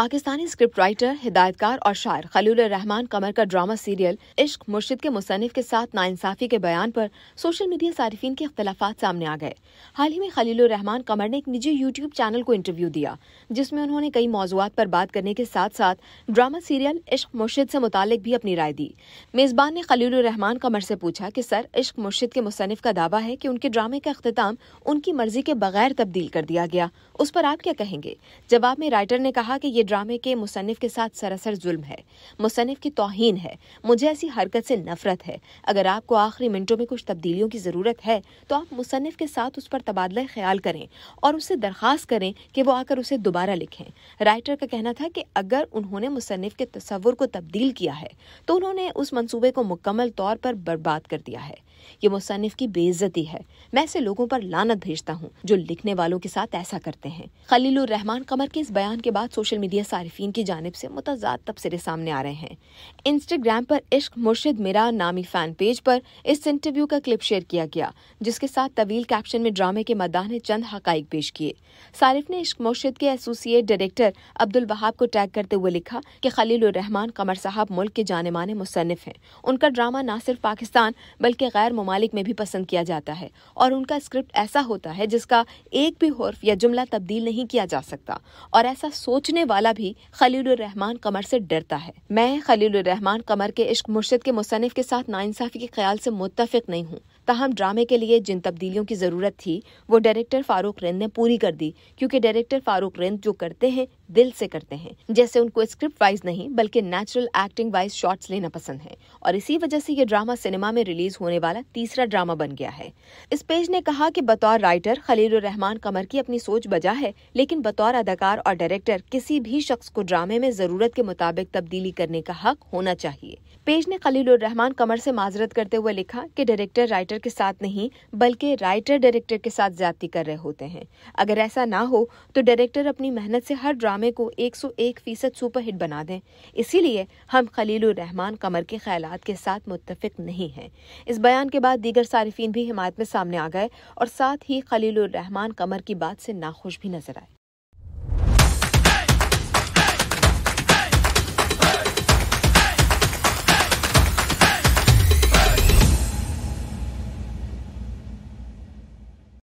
Pakistani script writer हिदायतकार और शायर खलील रहमान कमर का ड्रामा सीरियल इश्क मुर्शिद के मुसनफ के साथ नाइंसाफी के बयान पर सोशल मीडिया सार्फिन के अख्तलाफा सामने आ गए हाल ही में खलील रहमान कमर ने एक निजी यूट्यूब चैनल को इंटरव्यू दिया जिसमें उन्होंने कई मौजूद पर बात करने के साथ साथ ड्रामा सीरियल इश्क मुर्शिद से मुतालिक भी अपनी राय दी मेज़बान ने खलील रहमान कमर से पूछा कि सर इश्क मुर्शिद के मुसनफ का दावा है कि उनके ड्रामे का अख्ताम उनकी मर्जी के बगैर तब्दील कर दिया गया उस पर आप क्या कहेंगे जवाब में राइटर ने कहा कि ये ड्रामे के मुसनफ़ के साथ सरासर जुल्म है मुसनफ़ की तोहन है मुझे ऐसी हरकत से नफरत है अगर आपको आखिरी मिनटों में कुछ तब्दीलियों की ज़रूरत है तो आप मुसनफ़ के साथ उस पर तबादला ख्याल करें और उससे दरख्वास्त करें कि वो आकर उसे दोबारा लिखें राइटर का कहना था कि अगर उन्होंने मुसनफ़ के तस्वुर को तब्दील किया है तो उन्होंने उस मनसूबे को मुकम्मल तौर पर बर्बाद कर दिया है ये मुसनफ़ की बेइज्जती है मैं ऐसे लोगों पर लानत भेजता हूँ जो लिखने वालों के साथ ऐसा करते हैं खलील रहमान कमर के इस बयान के बाद सोशल मीडिया मीडिया सार्फिन की जानब से मुतजाद तबसरे सामने आ रहे हैं इंस्टाग्राम पर इश्क मुर्शिद मेरा नामी फ़ैन पेज पर इस इंटरव्यू का क्लिप शेयर किया गया जिसके साथ तवील कैप्शन में ड्रामे के मदा ने चंद हक पेश किए सारिफ ने इश्क मुर्शिद के एसोसिएट डायरेक्टर अब्दुल बहाब को टैग करते हुए लिखा कि खलील रहमान कमर साहब मुल्क के जाने माने मुसनफ़ हैं उनका ड्रामा न सिर्फ पाकिस्तान बल्कि गैर ममालिक में भी पसंद किया जाता है और उनका स्क्रिप्ट ऐसा होता है जिसका एक भी हर्फ या जुमला तब्दील नहीं किया जा सकता और ऐसा सोचने वाले वाला भी रहमान कमर से डरता है मैं खलीलुररहमान कमर के इश्क मुर्शिद के मुसनफ़ के साथ नाइंसाफ़ी के ख्याल से मुतफिक नहीं हूँ ताहम ड्रामे के लिए जिन तब्दीलियों की ज़रूरत थी वो डायरेक्टर फारूक रेंद ने पूरी कर दी क्योंकि डायरेक्टर फारूक रेंद जो करते हैं दिल से करते हैं जैसे उनको स्क्रिप्ट वाइज नहीं बल्कि नेचुरल एक्टिंग वाइज शॉट्स लेना पसंद है और इसी वजह से ये ड्रामा सिनेमा में रिलीज होने वाला तीसरा ड्रामा बन गया है इस पेज ने कहा कि बतौर राइटर खलील रहमान कमर की अपनी सोच बजा है लेकिन बतौर अदाकार और डायरेक्टर किसी भी शख्स को ड्रामे में जरूरत के मुताबिक तब्दीली करने का हक होना चाहिए पेज ने खलील रहमान कमर से माजरत करते हुए लिखा कि डायरेक्टर राइटर के साथ नहीं बल्कि राइटर डायरेक्टर के साथ ज्यादा कर रहे होते हैं अगर ऐसा ना हो तो डायरेक्टर अपनी मेहनत से हर ड्रामे को 101 फीसद सुपरहिट बना दें इसीलिए हम खलील रहमान कमर के ख्याल के साथ मुतफिक नहीं हैं इस बयान के बाद दीगर सार्फिन भी हिमायत में सामने आ गए और साथ ही खलील रहमान कमर की बात से नाखुश भी नजर आए